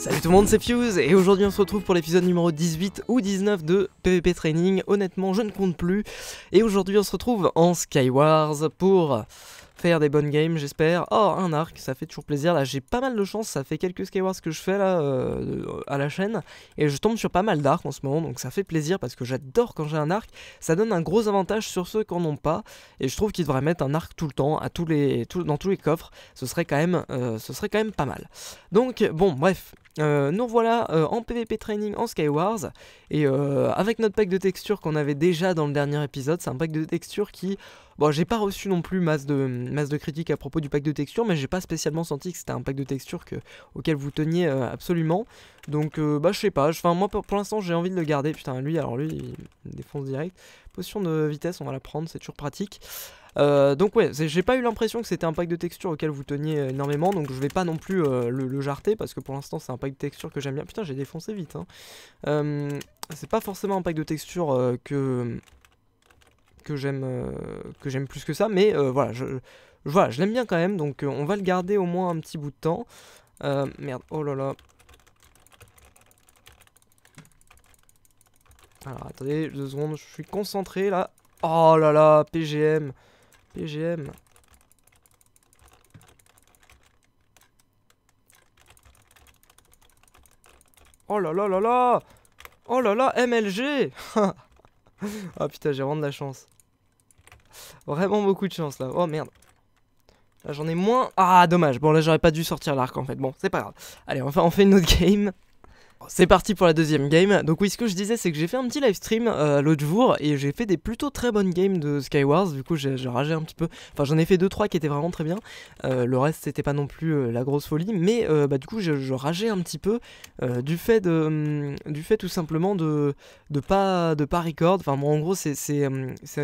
Salut tout le monde, c'est Fuse et aujourd'hui on se retrouve pour l'épisode numéro 18 ou 19 de PvP Training. Honnêtement, je ne compte plus. Et aujourd'hui on se retrouve en Skywars pour faire des bonnes games, j'espère. Oh, un arc, ça fait toujours plaisir. Là, j'ai pas mal de chance, ça fait quelques Skywars que je fais là euh, à la chaîne et je tombe sur pas mal d'arcs en ce moment, donc ça fait plaisir parce que j'adore quand j'ai un arc. Ça donne un gros avantage sur ceux qui en ont pas et je trouve qu'ils devraient mettre un arc tout le temps à tous les dans tous les coffres. Ce serait quand même euh, ce serait quand même pas mal. Donc bon, bref, euh, nous voilà euh, en PvP Training en Skywars et euh, avec notre pack de textures qu'on avait déjà dans le dernier épisode, c'est un pack de textures qui... Bon, j'ai pas reçu non plus masse de, masse de critiques à propos du pack de textures, mais j'ai pas spécialement senti que c'était un pack de textures auquel vous teniez euh, absolument. Donc, bah, je sais pas, moi pour, pour l'instant j'ai envie de le garder. Putain, lui, alors lui, il défonce direct. Potion de vitesse, on va la prendre, c'est toujours pratique. Euh, donc ouais, j'ai pas eu l'impression que c'était un pack de texture auquel vous teniez énormément, donc je vais pas non plus euh, le, jarter, parce que pour l'instant c'est un pack de texture que j'aime bien. Putain, j'ai défoncé vite. Hein. Euh, c'est pas forcément un pack de texture que que j'aime que j'aime plus que ça, mais voilà, je, voilà, je l'aime bien quand même, donc on va le garder au moins un petit bout de temps. merde, oh là là. Alors attendez deux secondes, je suis concentré là. Oh là là, PGM. PGM. Oh là là là là Oh là là, MLG Ah putain, j'ai vraiment de la chance. Vraiment beaucoup de chance là. Oh merde. Là j'en ai moins. Ah dommage. Bon là j'aurais pas dû sortir l'arc en fait. Bon, c'est pas grave. Allez, enfin on fait une autre game. C'est parti pour la deuxième game. Donc oui, ce que je disais, c'est que j'ai fait un petit live stream euh, l'autre jour et j'ai fait des plutôt très bonnes games de Skywars. Du coup, j'ai ragé un petit peu. Enfin, j'en ai fait deux trois qui étaient vraiment très bien. Euh, le reste, c'était pas non plus euh, la grosse folie, mais bah, du coup, je, rageais un petit peu du fait de, mm, du fait tout simplement de de pas de pas record. Enfin, bon, en gros, c'est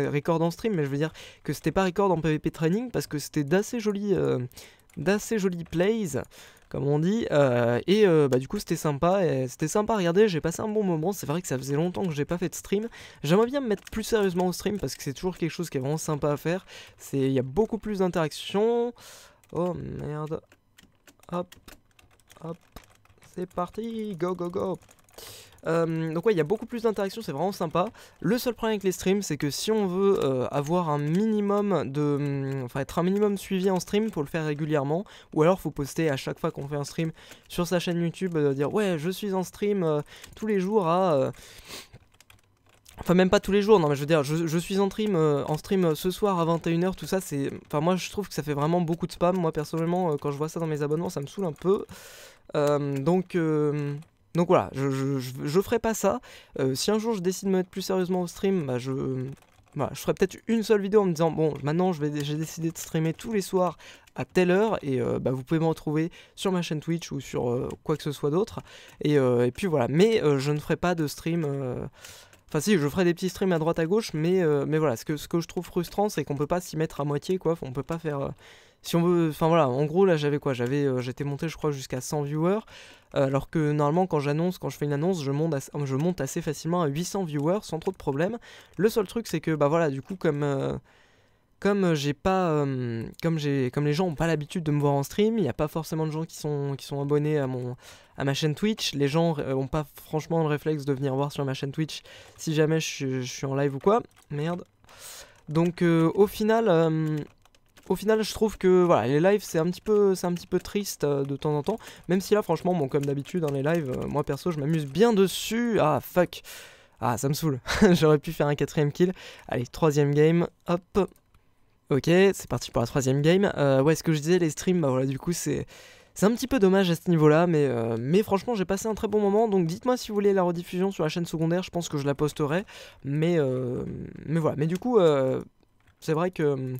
record en stream, mais je veux dire que c'était pas record en PvP training parce que c'était d'assez joli d'assez joli plays comme on dit. Euh, et euh, bah, du coup, c'était sympa. C'était sympa à regarder. J'ai passé un bon moment. C'est vrai que ça faisait longtemps que j'ai pas fait de stream. J'aimerais bien me mettre plus sérieusement au stream parce que c'est toujours quelque chose qui est vraiment sympa à faire. Il y a beaucoup plus d'interactions. Oh merde. Hop. Hop. C'est parti. Go, go, go. Euh, donc ouais, il y a beaucoup plus d'interactions, c'est vraiment sympa. Le seul problème avec les streams, c'est que si on veut euh, avoir un minimum de... Mm, enfin, être un minimum suivi en stream, Pour le faire régulièrement. Ou alors, faut poster à chaque fois qu'on fait un stream sur sa chaîne YouTube, euh, dire « Ouais, je suis en stream tous les jours à... Enfin même pas tous les jours, non mais je veux dire, je, suis en stream, en stream ce soir à 21h, tout ça c'est... Enfin moi je trouve que ça fait vraiment beaucoup de spam, moi personnellement quand je vois ça dans mes abonnements ça me saoule un peu. Euh, donc... Donc voilà, je, je, ferai pas ça. Euh, si un jour je décide de me mettre plus sérieusement au stream, bah, je, bah, je ferai peut-être une seule vidéo en me disant bon maintenant je vais j'ai décidé de streamer tous les soirs à telle heure et euh, bah, vous pouvez me retrouver sur ma chaîne Twitch ou sur euh, quoi que ce soit d'autre et, et puis voilà mais je ne ferai pas de stream Enfin si, je ferai des petits streams à droite à gauche, mais, euh, mais voilà, ce que, ce que je trouve frustrant, c'est qu'on peut pas s'y mettre à moitié, quoi. On peut pas faire... Euh, si on veut... Enfin voilà, en gros, là, j'avais quoi J'avais, euh, J'étais monté, je crois, jusqu'à 100 viewers, alors que normalement, quand j'annonce, quand je fais une annonce, je monte, je monte assez facilement à 800 viewers, sans trop de problèmes. Le seul truc, c'est que, bah voilà, du coup, comme comme euh, j'ai pas euh, comme j'ai comme les gens ont pas l'habitude de me voir en stream, il n'y a pas forcément de gens qui sont qui sont abonnés à mon à ma chaîne Twitch. Les gens n'ont euh, ont pas franchement le réflexe de venir voir sur ma chaîne Twitch si jamais je, suis en live ou quoi. Merde. Donc au final au final je trouve que voilà les lives c'est un petit peu c'est un petit peu triste de temps en temps même si là franchement bon comme d'habitude dans hein, les lives moi perso je m'amuse bien dessus ah fuck ah ça me saoule j'aurais pu faire un quatrième kill allez troisième game hop Ok, c'est parti pour la troisième game. Euh, ouais, ce que je disais, les streams, bah voilà, du coup, c'est. C'est un petit peu dommage à ce niveau-là, mais, euh, mais franchement j'ai passé un très bon moment, donc dites-moi si vous voulez la rediffusion sur la chaîne secondaire, je pense que je la posterai, mais, euh, mais voilà. Mais du coup, c'est vrai que hum,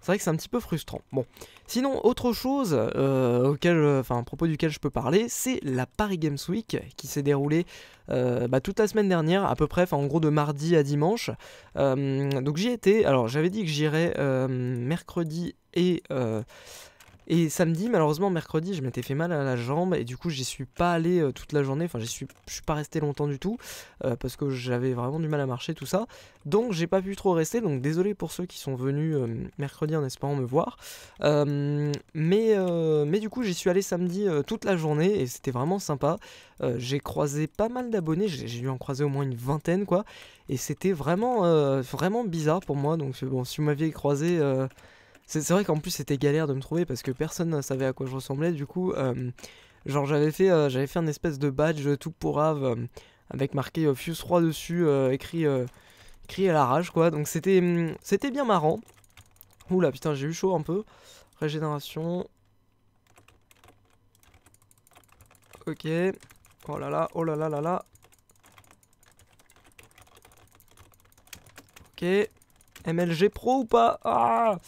c'est vrai que c'est un petit peu frustrant. Bon, sinon, autre chose euh, auquel, euh, enfin, à propos duquel je peux parler, c'est la Paris Games Week qui s'est déroulée euh, bah, toute la semaine dernière, à peu près, enfin, en gros de mardi à dimanche. donc j'y étais. Alors j'avais dit que j'irais mercredi et et samedi, malheureusement, mercredi, je m'étais fait mal à la jambe et du coup, j'y suis pas allé euh, toute la journée. Enfin, je suis, suis pas resté longtemps du tout euh, parce que j'avais vraiment du mal à marcher, tout ça. Donc, j'ai pas pu trop rester. Donc, désolé pour ceux qui sont venus euh, mercredi en espérant me voir. mais, mais du coup, j'y suis allé samedi toute la journée et c'était vraiment sympa. j'ai croisé pas mal d'abonnés. J'ai dû en croiser au moins une vingtaine, quoi. Et c'était vraiment, vraiment bizarre pour moi. Donc, bon, si vous m'aviez croisé c'est vrai qu'en plus c'était galère de me trouver parce que personne ne savait à quoi je ressemblais. Du coup, euh, genre j'avais fait, euh, j'avais fait un espèce de badge tout pourrave euh, avec marqué Fuse 3 dessus, écrit, écrit à rage quoi. Donc c'était hum, c'était bien marrant. Oula putain j'ai eu chaud un peu. Régénération. Ok. Oh là là, oh là là là là. Ok. MLG Pro ou pas Ah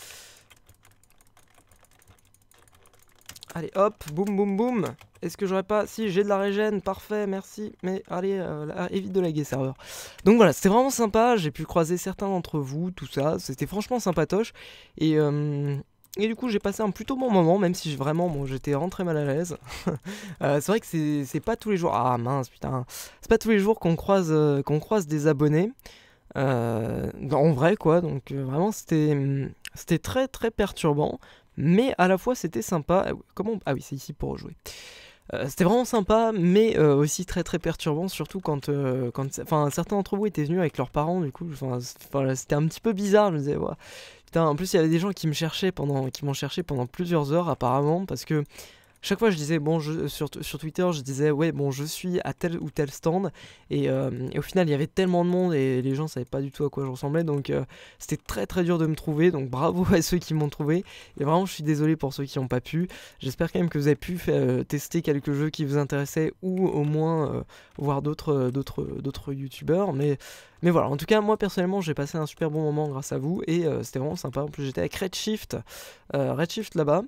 Allez, hop, boum, boum, boum. Est-ce que j'aurais pas... Si, j'ai de la régène, parfait, merci. Mais allez, euh, ah, évite de laguer, serveur. Donc voilà, c'était vraiment sympa. J'ai pu croiser certains d'entre vous, tout ça. C'était franchement sympatoche. Et... Euh, et du coup, j'ai passé un plutôt bon moment, même si vraiment, bon, j'étais rentré mal à l'aise. Euh, c'est vrai que c'est pas tous les jours. Ah mince, putain. C'est pas tous les jours qu'on croise, croise des abonnés. en vrai, quoi. Donc vraiment, c'était c'était très très perturbant mais à la fois c'était sympa. Ah comment Ah oui, c'est ici pour jouer euh, c'était vraiment sympa, mais euh, aussi très très perturbant, surtout quand, euh, quand enfin, certains d'entre vous étaient venus avec leurs parents, du coup, c'était un petit peu bizarre, je me disais, Putain, en plus il y avait des gens qui me cherchaient qui m'ont cherché pendant plusieurs heures apparemment, parce que chaque fois je disais bon je, euh, sur, Twitter je disais ouais bon je suis à tel ou tel stand euh, et, au final il y avait tellement de monde et les gens savaient pas du tout à quoi je ressemblais donc euh, c'était très très dur de me trouver donc bravo à ceux qui m'ont trouvé et vraiment je suis désolé pour ceux qui n'ont pas pu j'espère quand même que vous avez pu tester quelques jeux qui vous intéressaient ou au moins voir d'autres d'autres d'autres youtubeurs mais mais voilà, en tout cas, moi personnellement, j'ai passé un super bon moment grâce à vous et c'était vraiment sympa. En plus, j'étais avec Redshift, Redshift là-bas.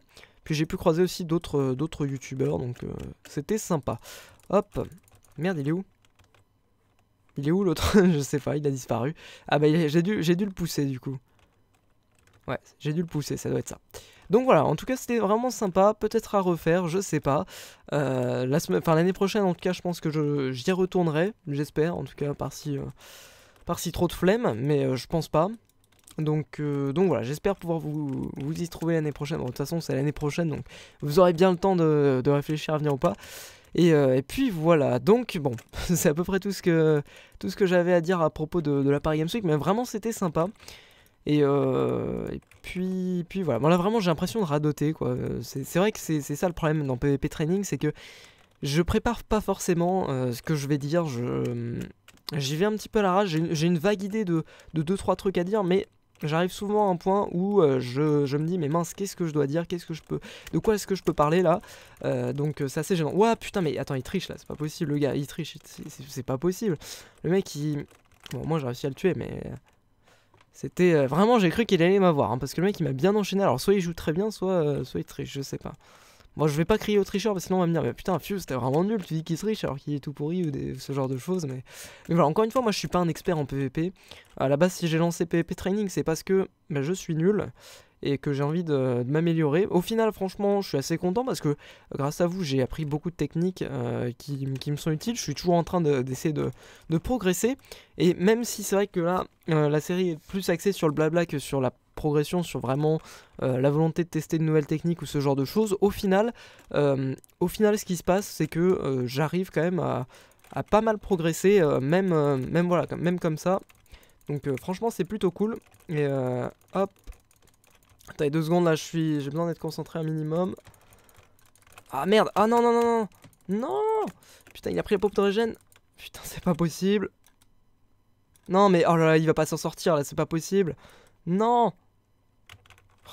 Puis j'ai pu croiser aussi d'autres euh, d'autres youtubeurs, donc euh, c'était sympa. Hop, merde, il est où Il est où l'autre Je sais pas, il a disparu. Ah bah j'ai dû, dû le pousser du coup. Ouais, j'ai dû le pousser, ça doit être ça. Donc voilà, en tout cas c'était vraiment sympa, peut-être à refaire, je sais pas. Euh, la enfin l'année prochaine en tout cas je pense que j'y retournerai, j'espère, en tout cas par si, par si trop de flemme, mais je pense pas. Donc, euh, donc voilà, j'espère pouvoir vous, y trouver l'année prochaine. de toute façon, c'est l'année prochaine, donc vous aurez bien le temps de, réfléchir à venir ou pas. Et, euh, puis voilà, donc bon, c'est à peu près tout ce que, tout ce que j'avais à dire à propos de, la Paris Games Week, mais vraiment c'était sympa. Euh, et, puis, puis voilà, bon, là vraiment j'ai l'impression de radoter quoi. C'est vrai que c'est ça le problème dans PvP Training, c'est que je prépare pas forcément ce que je vais dire, j'y vais un petit peu à la rage, j'ai une vague idée de 2-3 trucs à dire, mais j'arrive souvent à un point où euh, je, me dis mais mince qu'est-ce que je dois dire, qu'est-ce que je peux, de quoi est-ce que je peux parler là, euh, donc donc euh, c'est assez gênant. Ouah putain mais attends il triche là, c'est pas possible le gars, il triche, c'est pas possible. Le mec il, bon moi j'ai réussi à le tuer mais c'était vraiment j'ai cru qu'il allait m'avoir hein, parce que le mec il m'a bien enchaîné, alors soit il joue très bien soit, soit il triche, je sais pas. Moi, je vais pas crier au tricheur parce que sinon on va me dire, putain, Fuse, t'es vraiment nul, tu dis qu'il triche alors qu'il est tout pourri ou ce genre de choses. Mais... mais... voilà, encore une fois, moi je suis pas un expert en PvP. À la base, si j'ai lancé PvP Training, c'est parce que ben, je suis nul et que j'ai envie de, m'améliorer. Au final, franchement, je suis assez content parce que grâce à vous, j'ai appris beaucoup de techniques euh, qui, me sont utiles. Je suis toujours en train d'essayer de, progresser. Et même si c'est vrai que là, euh, la série est plus axée sur le blabla que sur la progression sur vraiment euh, la volonté de tester de nouvelles techniques ou ce genre de choses, au final, euh, au final ce qui se passe, c'est que euh, j'arrive quand même à, pas mal progresser, même, même, voilà, même comme ça. Donc franchement, c'est plutôt cool. Et hop. Attends, deux secondes là, j'ai besoin d'être concentré un minimum. Ah merde Ah non, non, non, non Non Putain, il a pris la régène Putain, c'est pas possible Non, mais oh là là, il va pas s'en sortir, là, c'est pas possible Non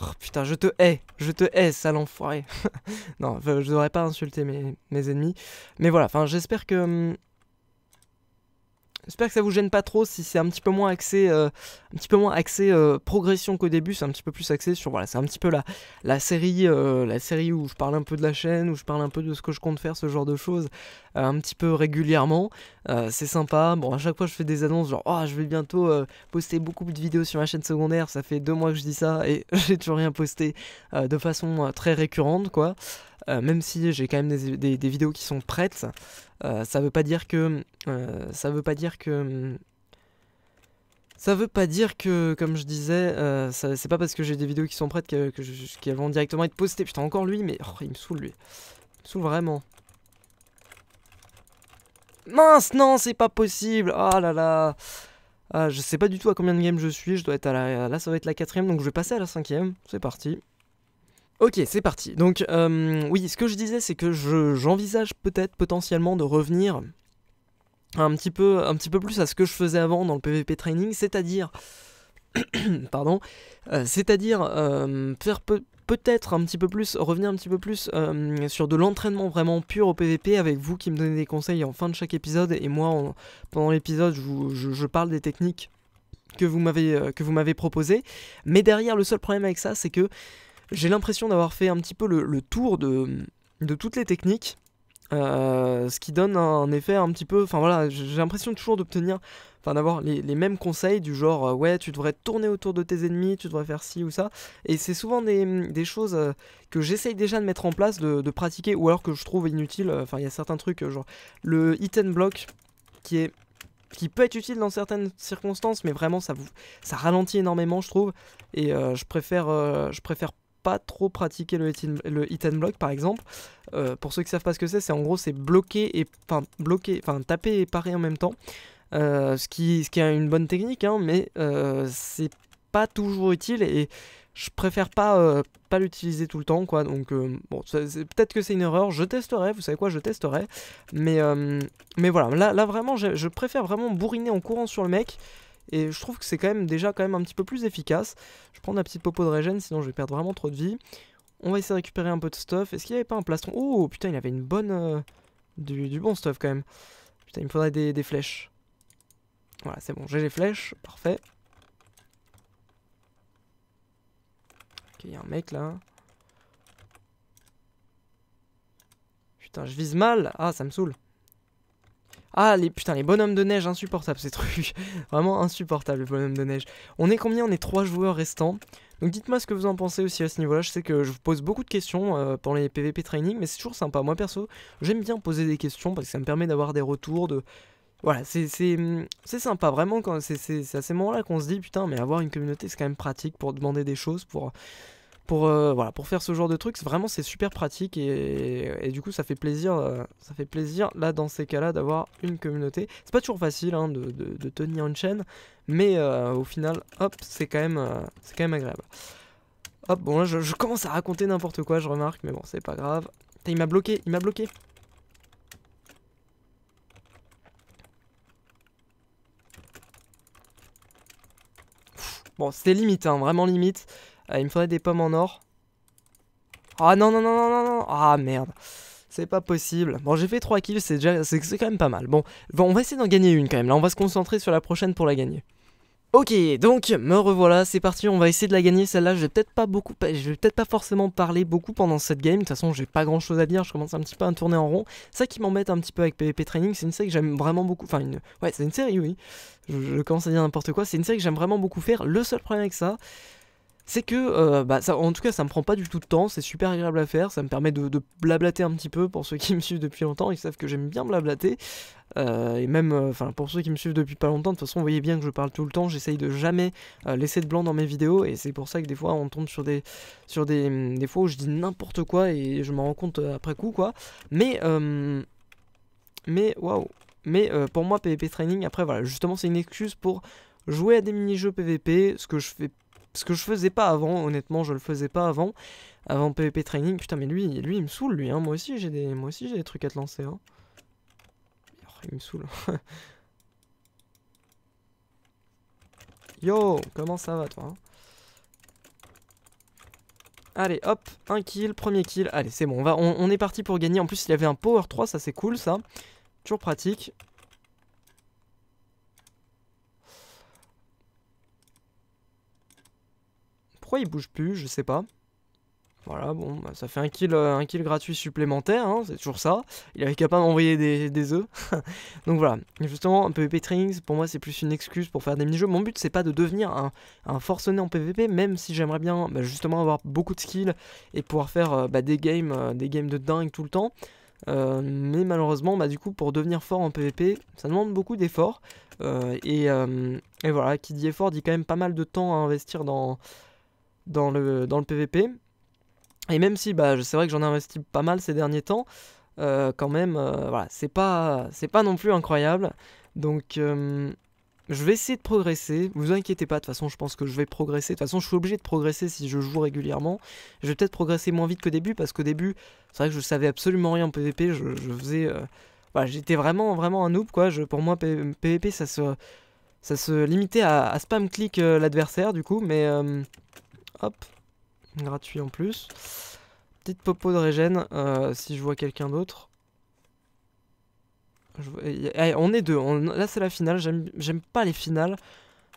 Oh, putain, je te hais, je te hais, sale enfoiré. non, je devrais pas insulter mes, mes ennemis. Mais voilà, enfin, j'espère que hum, J'espère que ça vous gêne pas trop si c'est un petit peu moins axé, euh, un petit peu moins axé euh, progression qu'au début, c'est un petit peu plus axé sur voilà, c'est un petit peu la, la série, euh, la série où je parle un peu de la chaîne, où je parle un peu de ce que je compte faire, ce genre de choses, un petit peu régulièrement. c'est sympa. Bon, à chaque fois je fais des annonces genre oh, je vais bientôt poster beaucoup plus de vidéos sur ma chaîne secondaire. Ça fait deux mois que je dis ça et j'ai toujours rien posté de façon très récurrente quoi. Euh, même si j'ai quand même des, vidéos qui sont prêtes, euh, ça veut pas dire que. Euh, ça veut pas dire que. Ça veut pas dire que, comme je disais, c'est pas parce que j'ai des vidéos qui sont prêtes qu'elles vont directement être postées. Putain, encore lui, mais oh, il me saoule lui. Il me saoule vraiment. Mince, non, c'est pas possible. Ah oh là là. Ah, je sais pas du tout à combien de games je suis. Je dois être à la. Là, ça va être la quatrième, donc je vais passer à la cinquième. C'est parti. Ok, c'est parti. Donc, euh, oui, ce que je disais, c'est que j'envisage peut-être potentiellement de revenir un petit, peu, un petit peu plus à ce que je faisais avant dans le PvP Training, c'est-à-dire. pardon. Euh, c'est-à-dire euh, faire peut-être un petit peu plus, revenir un petit peu plus sur de l'entraînement vraiment pur au PVP avec vous qui me donnez des conseils en fin de chaque épisode et moi pendant l'épisode je, parle des techniques que vous m'avez proposées. Mais derrière le seul problème avec ça c'est que j'ai l'impression d'avoir fait un petit peu le, tour de, de, toutes les techniques, euh, ce qui donne un effet un petit peu. Enfin voilà, j'ai l'impression toujours d'obtenir, enfin d'avoir les, mêmes conseils du genre euh, ouais, tu devrais tourner autour de tes ennemis, tu devrais faire ci ou ça. Et c'est souvent des, choses euh, que j'essaye déjà de mettre en place, de, pratiquer, ou alors que je trouve inutile. Enfin, il y a certains trucs, genre le hit and block qui est qui peut être utile dans certaines circonstances, mais vraiment ça vous ça ralentit énormément, je trouve. Et je préfère je préfère trop pratiquer le hit, le hit and block par exemple. Euh, pour ceux qui savent pas ce que c'est, c'est en gros c'est bloquer et enfin bloquer, enfin taper et parer en même temps. Euh, ce qui ce qui est une bonne technique, hein, mais euh, c'est pas toujours utile et je préfère pas, pas l'utiliser tout le temps quoi donc peut-être que c'est une erreur je testerai vous savez quoi je testerai mais mais voilà là, là vraiment je, je préfère vraiment bourriner en courant sur le mec et je trouve que c'est quand même déjà quand même un petit peu plus efficace. Je prends ma petite popo de régène, sinon je vais perdre vraiment trop de vie. On va essayer de récupérer un peu de stuff. Est-ce qu'il n'y avait pas un plastron Oh putain, il avait une bonne. Euh, du, bon stuff quand même. Putain, il me faudrait des, des flèches. Voilà, c'est bon, j'ai les flèches, parfait. Ok, il y a un mec là. Putain, je vise mal. Ah, ça me saoule. Ah, les, putain, les bonhommes de neige, insupportables ces trucs. Vraiment insupportables les bonhommes de neige. On est combien On est trois joueurs restants. Donc dites-moi ce que vous en pensez aussi à ce niveau-là. Je sais que je vous pose beaucoup de questions euh, pour les PVP training, mais c'est toujours sympa. Moi perso, j'aime bien poser des questions parce que ça me permet d'avoir des retours de. Voilà, c'est hum, sympa vraiment quand c'est à ces moments-là qu'on se dit putain mais avoir une communauté c'est quand même pratique pour demander des choses, pour pour, euh, voilà, pour faire ce genre de truc, vraiment c'est super pratique et, du coup ça fait plaisir, euh, ça fait plaisir là dans ces cas-là d'avoir une communauté. C'est pas toujours facile hein, de, tenir une chaîne, mais euh, au final, hop, c'est quand même, quand même agréable. Hop, bon là je, commence à raconter n'importe quoi, je remarque, mais bon c'est pas grave. il m'a bloqué, il m'a bloqué. Bon, c'était limite, hein, vraiment limite. Ah, il me faudrait des pommes en or. Ah non, non, non, non, non, non. Ah merde. C'est pas possible. Bon, j'ai fait 3 kills, c'est déjà... quand même pas mal. Bon, on va essayer d'en gagner une quand même. Là, on va se concentrer sur la prochaine pour la gagner. Ok, donc me revoilà, c'est parti, on va essayer de la gagner celle-là, je vais peut-être pas beaucoup, je vais peut-être pas forcément parler beaucoup pendant cette game, de toute façon j'ai pas grand chose à dire, je commence un petit peu à tourner en rond, ça qui m'embête un petit peu avec PvP Training, c'est une série que j'aime vraiment beaucoup, enfin une, ouais c'est une série oui, je, je commence à dire n'importe quoi, c'est une série que j'aime vraiment beaucoup faire, le seul problème avec ça, c'est que, euh, bah, en tout cas, ça me prend pas du tout de temps, c'est super agréable à faire, ça me permet de, blablater un petit peu. Pour ceux qui me suivent depuis longtemps, ils savent que j'aime bien blablater. Euh, et même, euh, enfin, pour ceux qui me suivent depuis pas longtemps, de toute façon, vous voyez bien que je parle tout le temps. J'essaye de jamais laisser de blanc dans mes vidéos, et c'est pour ça que des fois, on tombe sur des, sur des, mm, fois où je dis n'importe quoi et je m'en rends compte après coup, quoi. Mais, euh, mais waouh. Mais pour moi, PvP Training, après, voilà, justement, c'est une excuse pour jouer à des mini-jeux PvP, ce que je fais parce que je faisais pas avant, honnêtement, je le faisais pas avant. Avant PvP Training, putain, mais lui, lui il me saoule, lui. Hein. Moi aussi, j'ai des, aussi, j'ai des trucs à te lancer. Hein. Oh, il me saoule. Yo, comment ça va, toi hein? Allez, hop, un kill, premier kill. Allez, c'est bon, on, va, on, on, est parti pour gagner. En plus, il y avait un power 3, ça c'est cool, ça. Toujours pratique. Pourquoi il bouge plus Je sais pas. Voilà, bon, bah, ça fait un kill, euh, un kill gratuit supplémentaire, hein, c'est toujours ça. Il avait capable d'envoyer des, des œufs. Donc voilà, justement, un PvP training, pour moi, c'est plus une excuse pour faire des mini-jeux. Mon but, c'est pas de devenir un, un, forcené en PvP, même si j'aimerais bien bah, justement avoir beaucoup de skills et pouvoir faire euh, bah, des, games, euh, des games de dingue tout le temps. mais malheureusement, bah, du coup, pour devenir fort en PvP, ça demande beaucoup d'efforts. et, et, voilà, qui dit effort dit quand même pas mal de temps à investir dans, dans le, dans le PVP. Et même si bah, c'est vrai que j'en ai investi pas mal ces derniers temps, euh, quand même, euh, voilà, c'est pas, c'est pas non plus incroyable. Donc, euh, je vais essayer de progresser. Vous inquiétez pas, de toute façon, je pense que je vais progresser. De toute façon, je suis obligé de progresser si je joue régulièrement. Je vais peut-être progresser moins vite qu'au début parce qu'au début, c'est vrai que je savais absolument rien en PVP. Je, faisais, voilà, j'étais vraiment, vraiment un noob quoi. Je, pour moi, PVP, ça se, ça se limitait à, à spam click l'adversaire du coup, mais Hop, gratuit en plus. Petite popo de régène, euh, si je vois quelqu'un d'autre. Eh, eh, on est deux, là c'est la finale, j'aime pas les finales.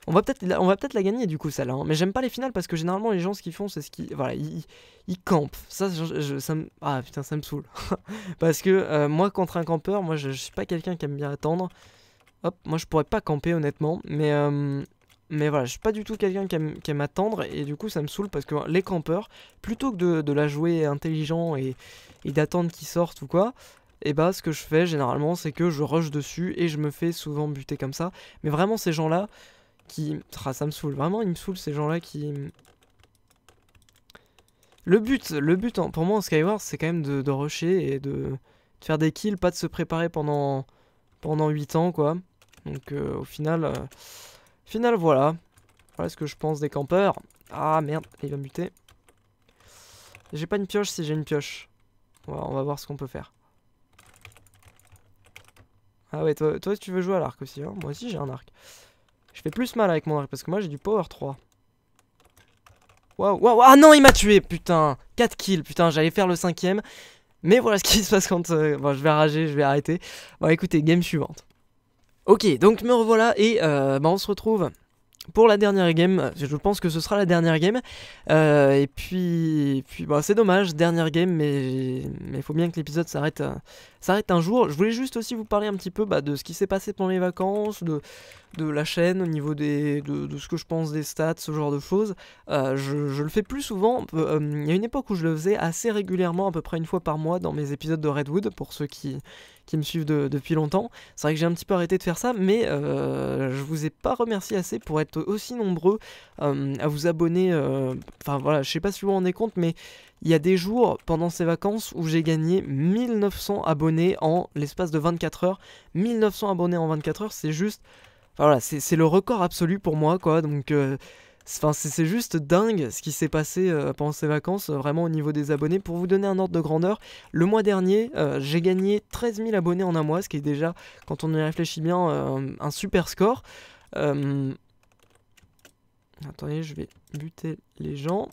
On va peut-être peut la gagner du coup celle-là, hein. mais j'aime pas les finales parce que généralement les gens ce qu'ils font c'est ce qu'ils voilà ils, campent. Ça ça me ah putain ça me saoule parce que euh, moi contre un campeur moi je, je suis pas quelqu'un qui aime bien attendre. Hop moi je pourrais pas camper honnêtement, mais euh, mais voilà, je suis pas du tout quelqu'un qui aime, qui attendre et du coup ça me saoule parce que les campeurs, plutôt que de, la jouer intelligent et, d'attendre qu'ils sortent ou quoi, et eh bah ben, ce que je fais généralement c'est que je rush dessus et je me fais souvent buter comme ça. Mais vraiment ces gens-là qui... Ah, ça me saoule, vraiment ils me saoulent ces gens-là qui... Le but, le but pour moi en Skyward c'est quand même de, rusher et de, faire des kills, pas de se préparer pendant, pendant 8 ans quoi. Donc euh, au final... Euh, Final, voilà. Voilà ce que je pense des campeurs. Ah merde, il va buter J'ai pas une pioche si j'ai une pioche. Voilà, on va voir ce qu'on peut faire. Ah ouais, toi, toi tu veux jouer à l'arc aussi. Hein moi aussi j'ai un arc. Je fais plus mal avec mon arc parce que moi j'ai du power 3. Waouh, waouh, ah non, il m'a tué, putain. 4 kills, putain, j'allais faire le cinquième. Mais voilà ce qui se passe quand... Euh, bon, je vais rager, je vais arrêter. Bon, écoutez, game suivante. Ok, donc me revoilà et euh, bah, on se retrouve pour la dernière game. Je pense que ce sera la dernière game. Euh, et puis, puis bah, c'est dommage, dernière game, mais il faut bien que l'épisode s'arrête euh, s'arrête un jour. Je voulais juste aussi vous parler un petit peu bah, de ce qui s'est passé pendant les vacances, de, de la chaîne, au niveau des, de, ce que je pense des stats, ce genre de choses. je, je le fais plus souvent. Il y a une époque où je le faisais assez régulièrement, à peu près une fois par mois, dans mes épisodes de Redwood, pour ceux qui qui me suivent depuis longtemps. C'est vrai que j'ai un petit peu arrêté de faire ça, mais euh, je vous ai pas remercié assez pour être aussi nombreux euh, à vous abonner. Euh, enfin voilà, je sais pas si vous vous rendez compte, mais il y a des jours pendant ces vacances où j'ai gagné 1900 abonnés en l'espace de 24 heures. 1900 abonnés en 24 heures, c'est juste. Enfin, voilà, c'est le record absolu pour moi, quoi. Donc. Euh, c'est juste dingue ce qui s'est passé euh, pendant ces vacances, euh, vraiment au niveau des abonnés. Pour vous donner un ordre de grandeur, le mois dernier, euh, j'ai gagné 13 000 abonnés en un mois, ce qui est déjà, quand on y réfléchit bien, un super score. Attendez, je vais buter les gens.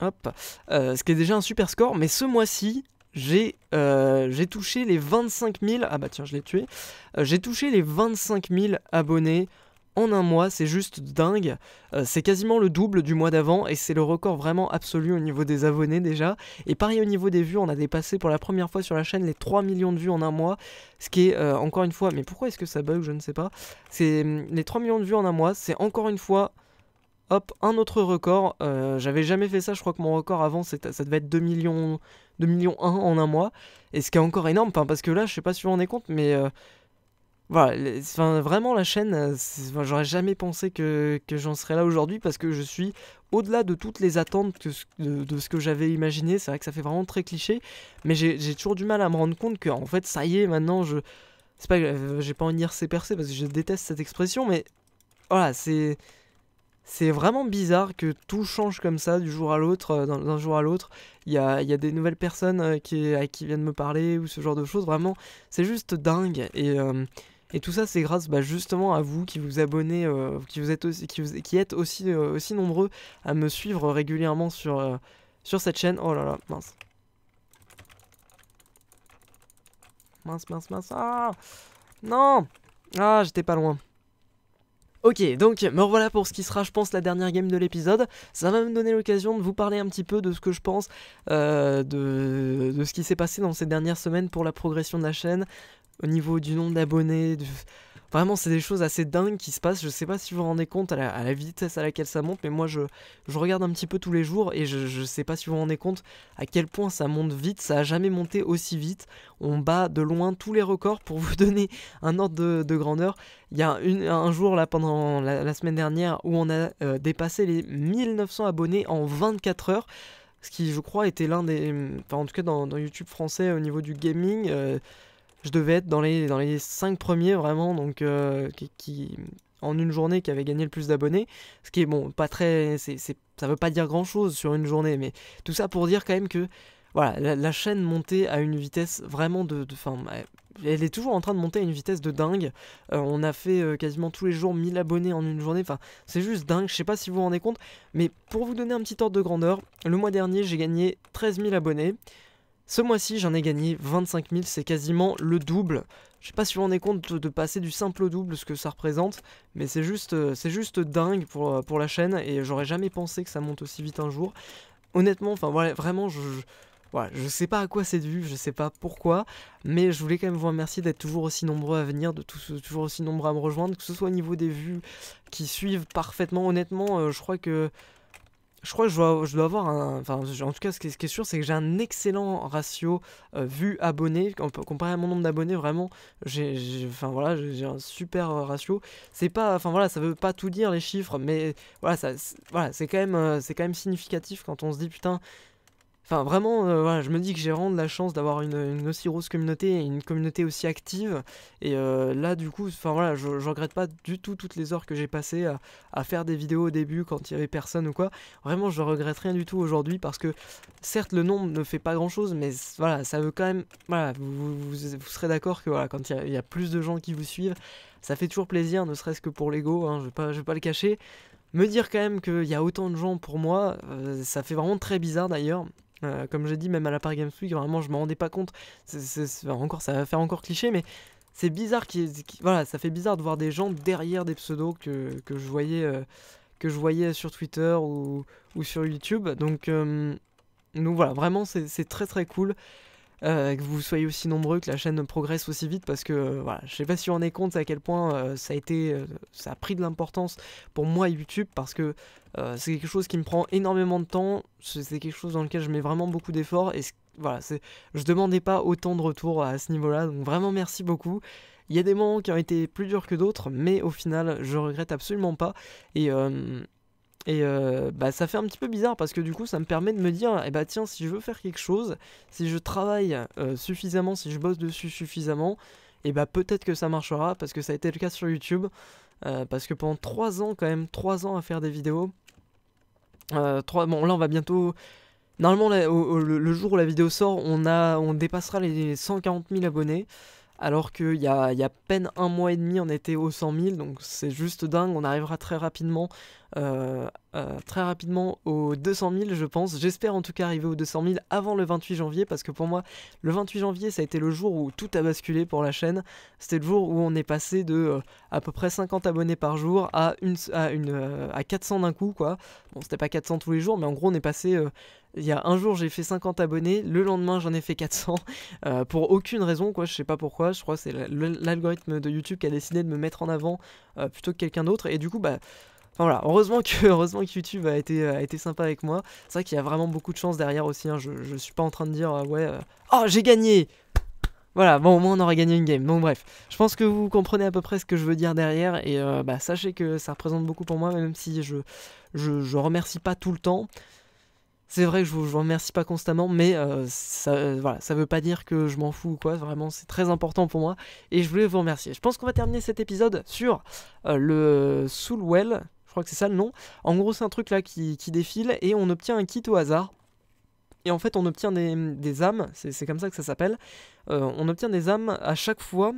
Hop. ce qui est déjà un super score, mais ce mois-ci, j'ai touché les 25 000. Ah bah tiens, je l'ai tué. j'ai touché les 25 000 abonnés en un mois, c'est juste dingue. Euh, c'est quasiment le double du mois d'avant et c'est le record vraiment absolu au niveau des abonnés déjà. Et pareil au niveau des vues, on a dépassé pour la première fois sur la chaîne les 3 millions de vues en un mois. Ce qui est euh, encore une fois, mais pourquoi est-ce que ça bug, je ne sais pas. C'est hum, les 3 millions de vues en un mois, c'est encore une fois hop, un autre record. Euh, j'avais jamais fait ça, je crois que mon record avant, ça devait être 2 millions, 2 millions 1 en un mois. Et ce qui est encore énorme, parce que là, je sais pas si vous en êtes compte, mais voilà, enfin, vraiment la chaîne, euh, j'aurais jamais pensé que, j'en serais là aujourd'hui parce que je suis au-delà de toutes les attentes de, ce que j'avais imaginé. C'est vrai que ça fait vraiment très cliché, mais j'ai toujours du mal à me rendre compte que en fait ça y est, maintenant je. C'est pas que euh, j'ai pas envie de dire c'est percé parce que je déteste cette expression, mais voilà, c'est. C'est vraiment bizarre que tout change comme ça du jour à l'autre, euh, d'un jour à l'autre. Il y a, des nouvelles personnes qui, à qui viennent me parler ou ce genre de choses. Vraiment, c'est juste dingue. Et et tout ça, c'est grâce bah, justement à vous qui vous abonnez, euh, qui, êtes euh, aussi, nombreux à me suivre régulièrement euh, sur, cette chaîne. Oh là là, mince. Mince, mince, mince. Ah Non Ah, j'étais pas loin. Ok, donc me revoilà pour ce qui sera, je pense, la dernière game de l'épisode. Ça va me donner l'occasion de vous parler un petit peu de ce que je pense, de, ce qui s'est passé dans ces dernières semaines pour la progression de la chaîne, au niveau du nombre d'abonnés. Vraiment, c'est des choses assez dingues qui se passent. Je sais pas si vous vous rendez compte à la, vitesse à laquelle ça monte, mais moi je, je, regarde un petit peu tous les jours et je, je sais pas si vous vous rendez compte à quel point ça monte vite. Ça a jamais monté aussi vite. On bat de loin tous les records pour vous donner un ordre de, grandeur. Il y a un jour là pendant la, semaine dernière où on a euh, dépassé les 1900 abonnés en 24 heures ce qui je crois était l'un des enfin en tout cas dans, YouTube français au niveau du gaming euh, je devais être dans les, dans les 5 premiers vraiment, donc euh, qui, en une journée qui avait gagné le plus d'abonnés. Ce qui est bon, pas très. c'est ça veut pas dire grand chose sur une journée, mais tout ça pour dire quand même que voilà, la, chaîne montait à une vitesse vraiment de. de elle est toujours en train de monter à une vitesse de dingue. Euh, on a fait euh, quasiment tous les jours 1000 abonnés en une journée. Enfin, c'est juste dingue. Je sais pas si vous vous rendez compte. Mais pour vous donner un petit ordre de grandeur, le mois dernier, j'ai gagné 13 000 abonnés. Ce mois-ci, j'en ai gagné 25 000, c'est quasiment le double. Je sais pas si vous vous compte de, passer du simple au double, ce que ça représente, mais c'est juste, euh, c'est juste dingue pour, euh, pour la chaîne, et j'aurais jamais pensé que ça monte aussi vite un jour. Honnêtement, enfin voilà, vraiment, je, ne je sais pas à quoi c'est dû, je sais pas pourquoi, mais je voulais quand même vous remercier d'être toujours aussi nombreux à venir, de toujours aussi nombreux à me rejoindre, que ce soit au niveau des vues qui suivent parfaitement. Honnêtement, euh, je crois que je crois que je dois, avoir un. Enfin, en tout cas, ce qui est, sûr, c'est que j'ai un excellent ratio euh, vu-abonné. Comparé à mon nombre d'abonnés, vraiment, j'ai enfin, voilà, j'ai un super euh, ratio. C'est pas. Enfin, voilà, ça veut pas tout dire les chiffres, mais voilà, ça, voilà c'est quand, même, euh, quand même significatif quand on se dit putain, Enfin, vraiment, euh, je me dis que j'ai vraiment la chance d'avoir une, aussi grosse communauté et une communauté aussi active. Et euh, là, du coup, voilà, je, je, regrette pas du tout toutes les heures que j'ai passées à, faire des vidéos au début quand il y avait personne ou quoi. Vraiment, je regrette rien du tout aujourd'hui parce que, certes, le nombre ne fait pas grand chose, mais voilà, ça veut quand même. Voilà, vous, serez d'accord que voilà, quand il y, a, plus de gens qui vous suivent, ça fait toujours plaisir, ne serait-ce que pour l'ego, hein, je, vais vais pas le cacher. Me dire quand même qu'il y a autant de gens pour moi, euh, ça fait vraiment très bizarre d'ailleurs. Euh, comme j'ai dit, même à la Paris Games Week, vraiment, je m'en rendais pas compte. encore, ça va faire encore cliché, mais c'est bizarre. voilà, ça fait bizarre de voir des gens derrière des pseudos que, je voyais. Euh, que je voyais sur Twitter ou, sur YouTube. Euh, donc, voilà, vraiment c'est très très cool. Euh, que vous soyez aussi nombreux, que la chaîne progresse aussi vite, parce que euh, voilà, je sais pas si vous en est compte à quel point euh, ça a été, ça a pris de l'importance pour moi YouTube, parce que c'est quelque chose qui me prend énormément de temps, c'est quelque chose dans lequel je mets vraiment beaucoup d'efforts, et voilà, je demandais pas autant de retours à ce niveau-là, donc vraiment merci beaucoup. Il y a des moments qui ont été plus durs que d'autres, mais au final, je regrette absolument pas. Et et euh, bah, ça fait un petit peu bizarre parce que du coup ça me permet de me dire, eh bah tiens, si je veux faire quelque chose, si je travaille euh, suffisamment, si je bosse dessus suffisamment, et eh bah peut-être que ça marchera parce que ça a été le cas sur YouTube. Euh, parce que pendant 3 ans quand même, 3 ans à faire des vidéos. bon là on va bientôt... Normalement le, jour où la vidéo sort, on, a, on dépassera les 140 000 abonnés alors qu'il y a, y a à peine un mois et demi, on était aux 100 000, donc c'est juste dingue. On arrivera très rapidement, euh, euh, très rapidement aux 200 000, je pense. J'espère en tout cas arriver aux 200 000 avant le 28 janvier, parce que pour moi, le 28 janvier, ça a été le jour où tout a basculé pour la chaîne. C'était le jour où on est passé de euh, à peu près 50 abonnés par jour à une une à 400 d'un coup, quoi. Bon, c'était pas 400 tous les jours, mais en gros, on est passé il y a un jour, j'ai fait 50 abonnés, le lendemain, j'en ai fait 400, euh, pour aucune raison, quoi, je sais pas pourquoi, je crois que c'est l'algorithme de YouTube qui a décidé de me mettre en avant euh, plutôt que quelqu'un d'autre, et du coup, bah... voilà, heureusement que, heureusement que YouTube a été, euh, a été sympa avec moi. C'est vrai qu'il y a vraiment beaucoup de chance derrière aussi. Hein. Je, je suis pas en train de dire, ouais, oh, j'ai gagné voilà, bon, au moins on aurait gagné une game. Donc bref, je pense que vous comprenez à peu près ce que je veux dire derrière. Et bah, sachez que ça représente beaucoup pour moi, même si je, je, je remercie pas tout le temps c'est vrai que je vous, vous remercie pas constamment, mais euh, ça, euh, voilà, ça veut pas dire que je m'en fous ou quoi. Vraiment, c'est très important pour moi et je voulais vous remercier. Je pense qu'on va terminer cet épisode sur euh, le Soulwell. Je crois que c'est ça le nom. En gros, c'est un truc là qui, qui, défile et on obtient un kit au hasard. Et en fait, on obtient des, des âmes, c'est comme ça que ça s'appelle. on obtient des âmes à chaque fois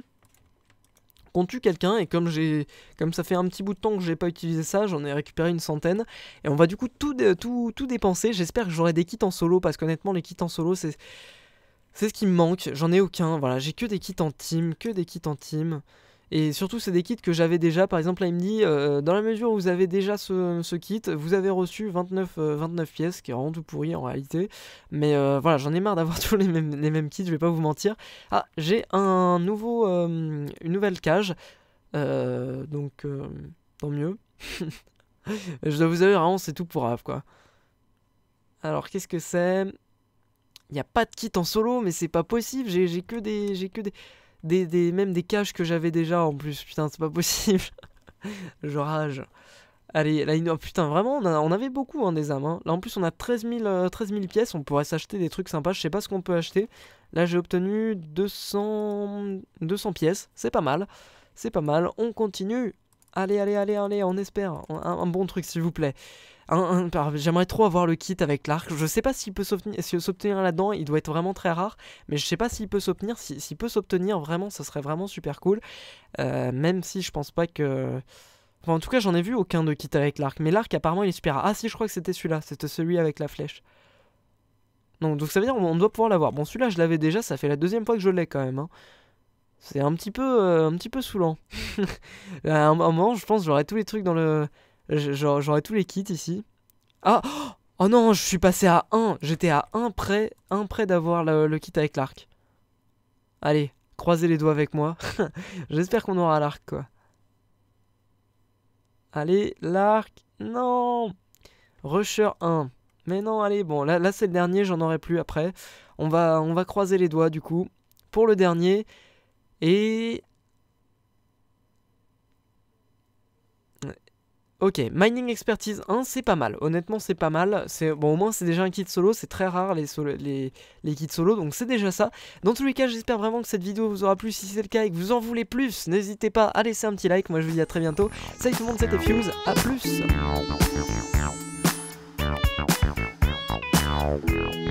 on tue quelqu'un et comme j'ai comme ça fait un petit bout de temps que j'ai pas utilisé ça, j'en ai récupéré une centaine et on va du coup tout tout, tout dépenser. J'espère que j'aurai des kits en solo parce qu'honnêtement les kits en solo c'est c'est ce qui me manque, j'en ai aucun. Voilà, j'ai que des kits en team, que des kits en team. Et surtout, c'est des kits que j'avais déjà. Par exemple, là, il me dit euh, dans la mesure où vous avez déjà ce, kit, vous avez reçu 29, 29 euh, pièces, qui est vraiment tout pourri en réalité. Mais euh, voilà, j'en ai marre d'avoir tous les mêmes, kits, je vais pas vous mentir. Ah, j'ai un nouveau, une nouvelle cage. donc, tant mieux. je dois vous avouer, vraiment, c'est tout pour Rave, quoi. Alors, qu'est-ce que c'est Il n'y a pas de kit en solo, mais c'est pas possible. J'ai que des. J'ai que des des, des, même des caches que j'avais déjà en plus. Putain, c'est pas possible. je rage. Allez, là, oh, putain, vraiment, on, avait beaucoup en hein, des âmes. Hein. Là, en plus, on a 13 000, euh, pièces. On pourrait s'acheter des trucs sympas. Je sais pas ce qu'on peut acheter. Là, j'ai obtenu 200, 200 pièces. C'est pas mal. C'est pas mal. On continue. Allez, allez, allez, allez, on espère. un bon truc, s'il vous plaît. J'aimerais trop avoir le kit avec l'arc. Je sais pas s'il peut s'obtenir là-dedans. Il doit être vraiment très rare. Mais je sais pas s'il peut s'obtenir. S'il peut s'obtenir, vraiment, ça serait vraiment super cool. Euh, même si je pense pas que. Enfin, en tout cas, j'en ai vu aucun de kit avec l'arc. Mais l'arc, apparemment, il est super rare. Ah, si, je crois que c'était celui-là. C'était celui avec la flèche. donc ça veut dire on doit pouvoir l'avoir. Bon, celui-là, je l'avais déjà. Ça fait la deuxième fois que je l'ai quand même. Hein. C'est un petit peu, euh, un petit peu saoulant. Euh, à un moment, je pense, j'aurais tous les trucs dans le, J'aurai tous les kits ici. Ah Oh, oh non, je suis passé à 1. J'étais à 1 près, un près d'avoir le, kit avec l'arc. Allez, croisez les doigts avec moi. J'espère qu'on aura l'arc, quoi. Allez, l'arc. Non Rusher 1. Mais non, allez, bon, là, là c'est le dernier, j'en aurai plus après. On va, on va croiser les doigts, du coup, pour le dernier. Et Ok, Mining Expertise 1, c'est pas mal. Honnêtement, c'est pas mal. C'est Bon, au moins, c'est déjà un kit solo. C'est très rare, les, les kits solo. Donc, c'est déjà ça. Dans tous les cas, j'espère vraiment que cette vidéo vous aura plu. Si c'est le cas et que vous en voulez plus, n'hésitez pas à laisser un petit like. Moi, je vous dis à très bientôt. Salut tout le monde, c'était Fuse. à plus